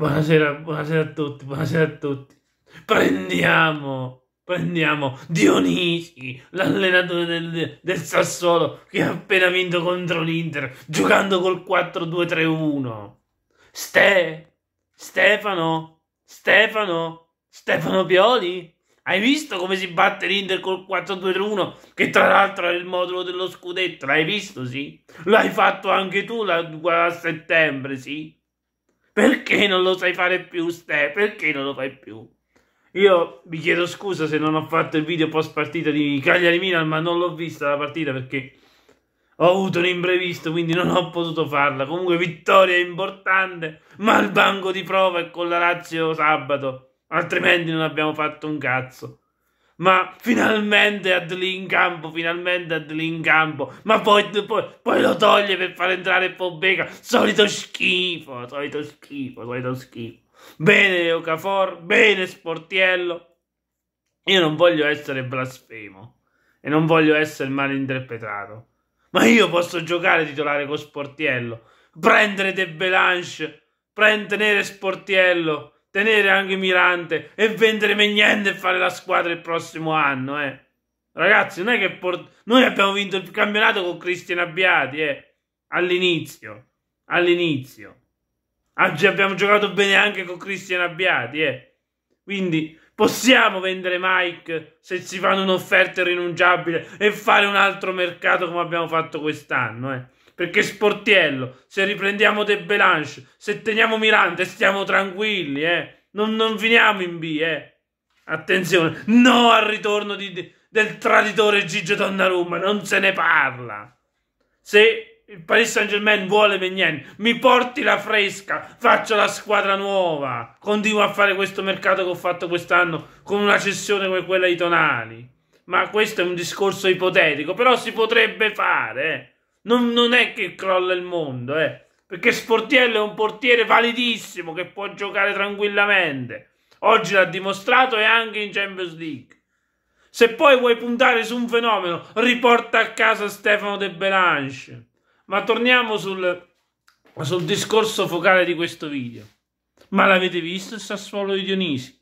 Buonasera, buonasera a tutti, buonasera a tutti. Prendiamo, prendiamo Dionisi, l'allenatore del, del Sassuolo che ha appena vinto contro l'Inter, giocando col 4-2-3-1. Ste, Stefano, Stefano, Stefano Pioli? Hai visto come si batte l'Inter col 4-2-3-1? Che tra l'altro è il modulo dello scudetto. L'hai visto, sì? L'hai fatto anche tu la, a settembre, sì? Perché non lo sai fare più, Ste? Perché non lo fai più? Io vi chiedo scusa se non ho fatto il video post partita di Cagliari-Milan, ma non l'ho vista la partita perché ho avuto un imprevisto, quindi non ho potuto farla. Comunque vittoria è importante, ma il banco di prova è con la Lazio sabato, altrimenti non abbiamo fatto un cazzo ma finalmente Adli in campo, finalmente Adli in campo, ma poi, poi, poi, lo toglie per far entrare Pobega, solito schifo, solito schifo, solito schifo. Bene Ocafor, bene Sportiello. Io non voglio essere blasfemo e non voglio essere malinterpretato, ma io posso giocare titolare con Sportiello, prendere De Belanche, prendere Sportiello tenere anche Mirante e vendere Megnende e fare la squadra il prossimo anno, eh. Ragazzi, non è che port- noi abbiamo vinto il campionato con Cristian Abbiati, eh. All'inizio, all'inizio. Oggi abbiamo giocato bene anche con Cristian Abbiati, eh. Quindi possiamo vendere Mike se si fanno un'offerta irrinunciabile e fare un altro mercato come abbiamo fatto quest'anno, eh. Perché Sportiello, se riprendiamo De Belanche, se teniamo Mirante, stiamo tranquilli, eh. Non, non finiamo in B, eh. Attenzione, no al ritorno di, del traditore Gigio Donnarumma, non se ne parla. Se il Paris Saint Germain vuole Vignan, mi porti la fresca, faccio la squadra nuova. Continuo a fare questo mercato che ho fatto quest'anno con una cessione come quella di Tonali. Ma questo è un discorso ipotetico, però si potrebbe fare. Eh non, non è che crolla il mondo, eh. Perché Sportiello è un portiere validissimo che può giocare tranquillamente. Oggi l'ha dimostrato e anche in Champions League. Se poi vuoi puntare su un fenomeno, riporta a casa Stefano De Belange. Ma torniamo sul, sul discorso focale di questo video. Ma l'avete visto il Sassuolo di Dionisi?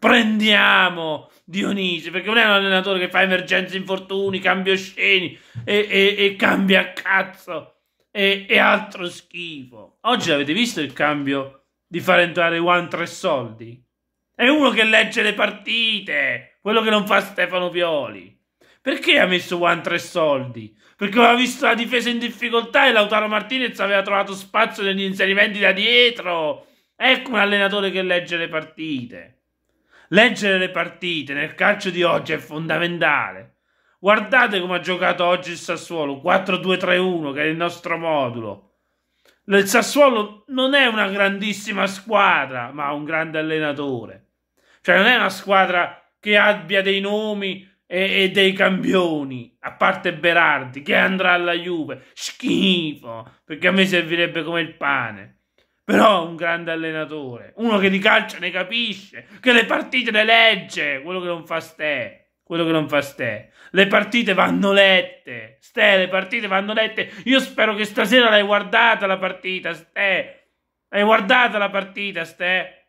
prendiamo Dionisi, perché non è un allenatore che fa emergenze, infortuni, cambia sceni e, e, e, cambia cazzo e, e altro schifo. Oggi l'avete visto il cambio di far entrare Juan tre soldi? È uno che legge le partite, quello che non fa Stefano Pioli. Perché ha messo Juan tre soldi? Perché aveva visto la difesa in difficoltà e Lautaro Martinez aveva trovato spazio negli inserimenti da dietro. Ecco un allenatore che legge le partite. Leggere le partite nel calcio di oggi è fondamentale. Guardate come ha giocato oggi il Sassuolo, 4-2-3-1, che è il nostro modulo. Il Sassuolo non è una grandissima squadra, ma un grande allenatore. Cioè non è una squadra che abbia dei nomi e, e dei campioni, a parte Berardi, che andrà alla Juve. Schifo, perché a me servirebbe come il pane però un grande allenatore, uno che di calcio ne capisce, che le partite le legge, quello che non fa ste, quello che non fa ste. Le partite vanno lette, ste, le partite vanno lette. Io spero che stasera l'hai guardata la partita, ste. Hai guardata la partita, ste.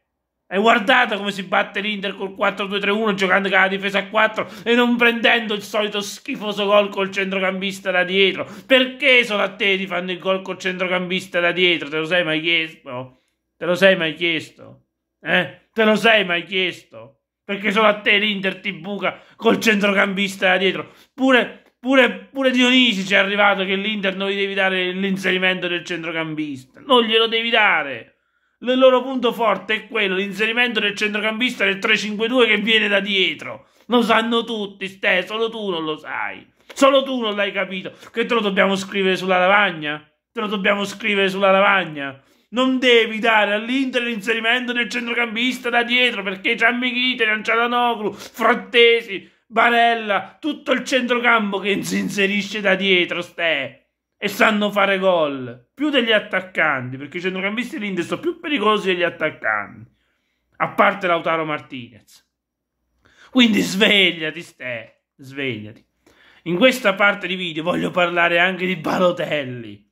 Hai guardato come si batte l'Inter col 4-2-3-1 giocando con la difesa a 4 e non prendendo il solito schifoso gol col centrocampista da dietro? Perché solo a te ti fanno il gol col centrocampista da dietro? Te lo sei mai chiesto? Te lo sei mai chiesto? Eh? Te lo sei mai chiesto? Perché solo a te l'Inter ti buca col centrocampista da dietro? Pure, pure, pure Dionisi ci è arrivato che l'Inter non gli devi dare l'inserimento del centrocampista. Non glielo devi dare! Il loro punto forte è quello, l'inserimento del centrocampista del 3-5-2 che viene da dietro. Lo sanno tutti, Ste, solo tu non lo sai. Solo tu non l'hai capito. Che te lo dobbiamo scrivere sulla lavagna? Te lo dobbiamo scrivere sulla lavagna? Non devi dare all'Inter l'inserimento del centrocampista da dietro perché c'è Amichite, Cialanoglu, Frattesi, Barella, tutto il centrocampo che si inserisce da dietro, Ste e sanno fare gol più degli attaccanti perché i centrocampisti dell'Inter sono più pericolosi degli attaccanti a parte Lautaro Martinez quindi svegliati ste svegliati in questa parte di video voglio parlare anche di Balotelli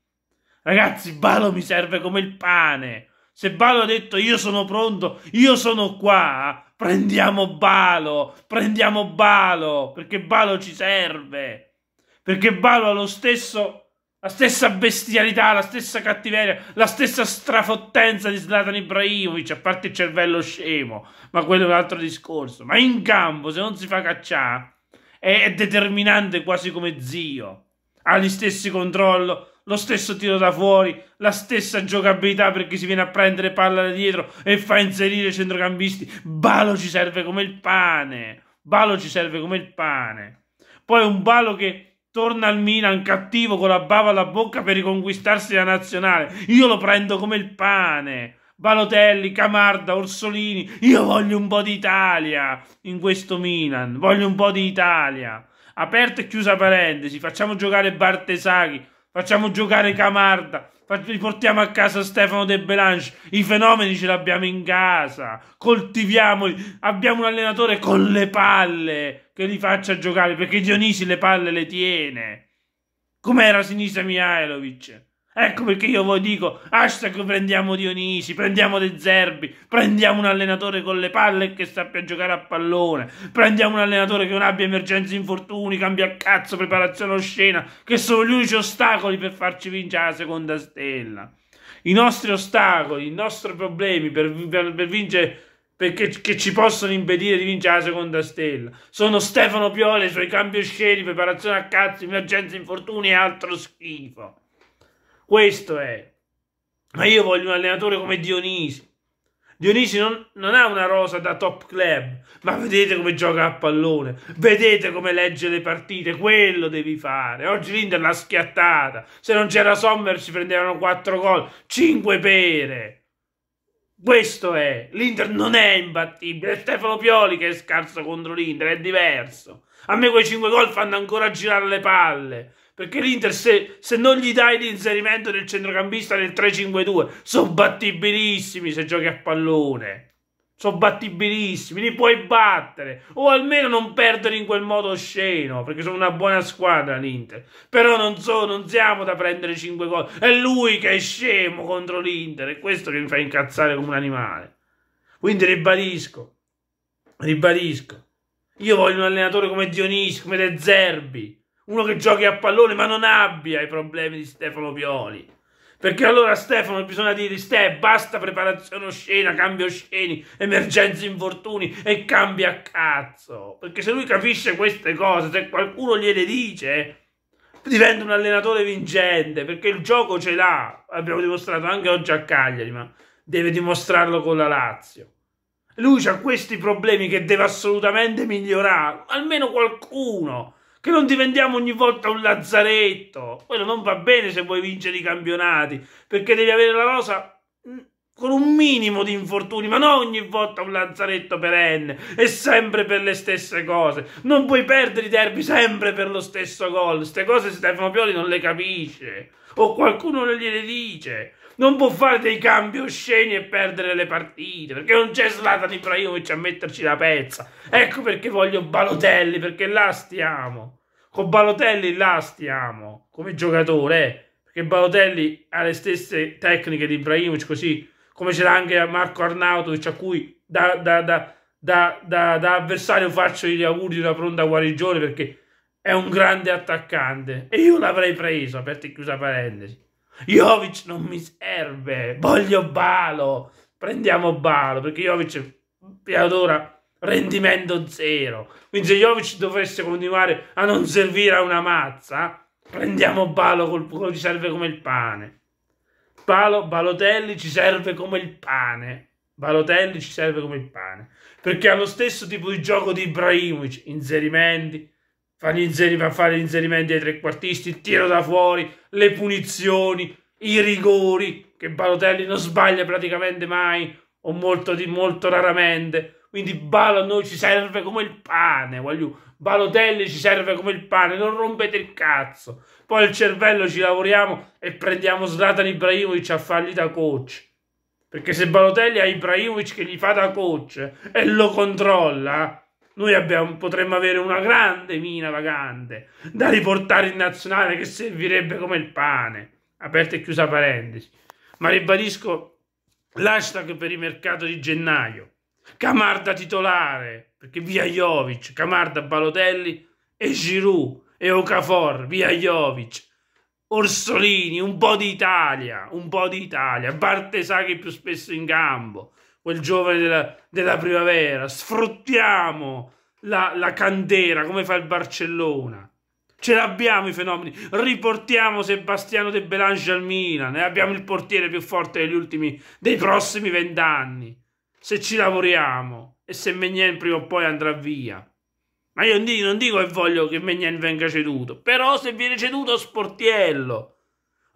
ragazzi Balo mi serve come il pane se Balo ha detto io sono pronto, io sono qua, prendiamo Balo, prendiamo Balo, perché Balo ci serve, perché Balo ha lo stesso la stessa bestialità, la stessa cattiveria, la stessa strafottenza di Zlatan Ibrahimovic, a parte il cervello scemo, ma quello è un altro discorso. Ma in campo, se non si fa cacciare, è, determinante quasi come zio. Ha gli stessi controllo, lo stesso tiro da fuori, la stessa giocabilità perché si viene a prendere palla da dietro e fa inserire i centrocampisti. Balo ci serve come il pane. Balo ci serve come il pane. Poi un balo che torna al Milan cattivo con la bava alla bocca per riconquistarsi la nazionale. Io lo prendo come il pane. Balotelli, Camarda, Orsolini, io voglio un po' d'Italia in questo Milan, voglio un po' d'Italia. Italia. Aperta e chiusa parentesi, facciamo giocare Bartesaghi, facciamo giocare Camarda, Riportiamo a casa Stefano De Belange. I fenomeni ce li abbiamo in casa. Coltiviamoli. Abbiamo un allenatore con le palle che li faccia giocare perché Dionisi le palle le tiene. Com'era Sinisa Mihailovic? Ecco perché io voi dico, hashtag prendiamo Dionisi, prendiamo De Zerbi, prendiamo un allenatore con le palle e che sappia giocare a pallone, prendiamo un allenatore che non abbia emergenze, infortuni, cambia a cazzo, preparazione o scena, che sono gli unici ostacoli per farci vincere la seconda stella. I nostri ostacoli, i nostri problemi per, per, per vincere perché che ci possono impedire di vincere la seconda stella. Sono Stefano Pioli, i suoi cambi osceni, preparazione a cazzo, emergenze, infortuni e altro schifo. Questo è. Ma io voglio un allenatore come Dionisi. Dionisi non, non, ha una rosa da top club, ma vedete come gioca a pallone, vedete come legge le partite, quello devi fare. Oggi l'Inter l'ha schiattata, se non c'era Sommer ci prendevano 4 gol, 5 pere. Questo è, l'Inter non è imbattibile, è Stefano Pioli che è scarso contro l'Inter, è diverso. A me quei 5 gol fanno ancora girare le palle. Perché l'Inter, se, se, non gli dai l'inserimento del centrocampista nel 3-5-2, sono battibilissimi se giochi a pallone. Sono battibilissimi, li puoi battere. O almeno non perdere in quel modo osceno, perché sono una buona squadra l'Inter. Però non, so, non siamo da prendere 5 gol. È lui che è scemo contro l'Inter, è questo che mi fa incazzare come un animale. Quindi ribadisco, ribadisco. Io voglio un allenatore come Dionisio, come De Zerbi uno che giochi a pallone, ma non abbia i problemi di Stefano Pioli. Perché allora Stefano bisogna dire Ste, basta preparazione oscena, cambio osceni, emergenze infortuni e cambia a cazzo. Perché se lui capisce queste cose, se qualcuno gliele dice, diventa un allenatore vincente, perché il gioco ce l'ha. Abbiamo dimostrato anche oggi a Cagliari, ma deve dimostrarlo con la Lazio. Lui ha questi problemi che deve assolutamente migliorare, almeno qualcuno che non diventiamo ogni volta un lazzaretto. Quello non va bene se vuoi vincere i campionati, perché devi avere la rosa mm, con un minimo di infortuni, ma non ogni volta un lazzaretto perenne e sempre per le stesse cose. Non puoi perdere i derby sempre per lo stesso gol. Queste cose Stefano Pioli non le capisce o qualcuno non gliele dice non può fare dei cambi osceni e perdere le partite, perché non c'è Slatan Ibrahimovic a metterci la pezza. Ecco perché voglio Balotelli, perché là stiamo. Con Balotelli là stiamo, come giocatore, eh. perché Balotelli ha le stesse tecniche di Ibrahimovic, così come ce l'ha anche Marco Arnautovic, a cui da, da, da, da avversario faccio gli auguri di una pronta guarigione, perché è un grande attaccante e io l'avrei preso, aperto e chiusa parentesi. Jovic non mi serve, voglio Balo, prendiamo Balo, perché Jovic è ad ora rendimento zero, quindi se Jovic dovesse continuare a non servire a una mazza, prendiamo Balo, col culo ci serve come il pane. Balo, Balotelli ci serve come il pane. Balotelli ci serve come il pane, perché ha lo stesso tipo di gioco di Ibrahimovic, inserimenti, fa per fare gli inserimenti ai trequartisti, il tiro da fuori, le punizioni, i rigori, che Balotelli non sbaglia praticamente mai o molto, di, molto raramente. Quindi Balo a noi ci serve come il pane, voglio. Balotelli ci serve come il pane, non rompete il cazzo. Poi il cervello ci lavoriamo e prendiamo Zlatan Ibrahimovic a fargli da coach. Perché se Balotelli ha Ibrahimovic che gli fa da coach e lo controlla, noi abbiamo, potremmo avere una grande mina vagante da riportare in nazionale che servirebbe come il pane. Aperta e chiusa parentesi. Ma ribadisco l'hashtag per il mercato di gennaio. Camarda titolare, perché via Jovic, Camarda Balotelli e Giroud e Ocafor, via Jovic. Orsolini, un po' di Italia, un po' di Italia, Bartesaghi più spesso in gambo, quel giovane della, della primavera, sfruttiamo la, la candela come fa il Barcellona. Ce l'abbiamo i fenomeni. Riportiamo Sebastiano De Belange al Milan. E abbiamo il portiere più forte degli ultimi, dei prossimi vent'anni. Se ci lavoriamo e se Menien prima o poi andrà via. Ma io non dico, non che voglio che Menien venga ceduto. Però se viene ceduto, sportiello.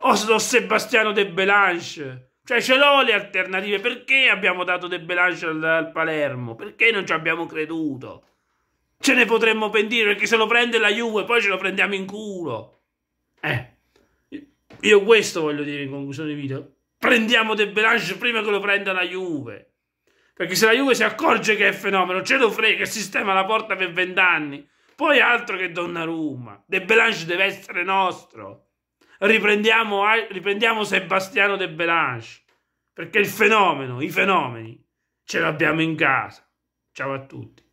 O Sebastiano De Belange cioè ce l'ho le alternative, perché abbiamo dato De Belange al, al Palermo? Perché non ci abbiamo creduto? Ce ne potremmo pentire perché se lo prende la Juve poi ce lo prendiamo in culo. Eh, io questo voglio dire in conclusione video. Prendiamo De Belange prima che lo prenda la Juve. Perché se la Juve si accorge che è fenomeno, ce lo frega, sistema la porta per vent'anni. Poi altro che Donnarumma. De Belange deve essere nostro riprendiamo, riprendiamo Sebastiano De Belange, perché il fenomeno, i fenomeni, ce l'abbiamo in casa. Ciao a tutti.